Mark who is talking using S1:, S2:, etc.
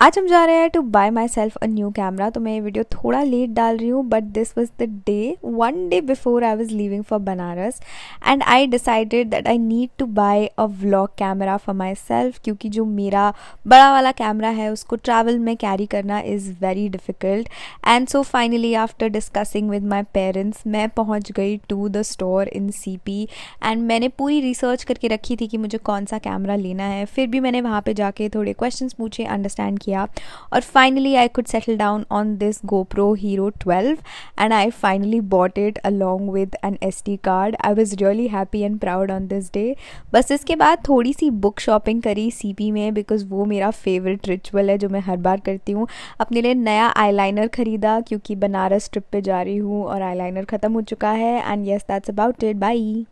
S1: आज हम जा रहे हैं to buy myself a new camera तो मैं ये वीडियो थोड़ा लेट डाल रही हूँ but this was the day one day before I was living for Banaras and I decided that I need to buy a vlog camera for myself क्योंकि जो मेरा बड़ा वाला कैमरा है उसको ट्रैवल में कैरी करना is very difficult and so finally after discussing with my parents मैं पहुँच गई to the store in C P and मैंने पूरी रिसर्च करके रखी थी कि मुझे कौन सा कैमरा लेना है फिर भी मैंने वहाँ पर जाके थोड़े क्वेश्चन पूछे अंडरस्टैंड किया किया और finally I could settle down on this GoPro hero twelve and I finally bought it along with an S D card I was really happy and proud on this day बस इसके बाद थोड़ी सी book shopping करी C P में because वो मेरा favourite ritual है जो मैं हर बार करती हूँ अपने लिए नया आई लाइनर ख़रीदा क्योंकि बनारस ट्रिप पर जा रही हूँ और आई लाइनर ख़त्म हो चुका है and yes that's about it by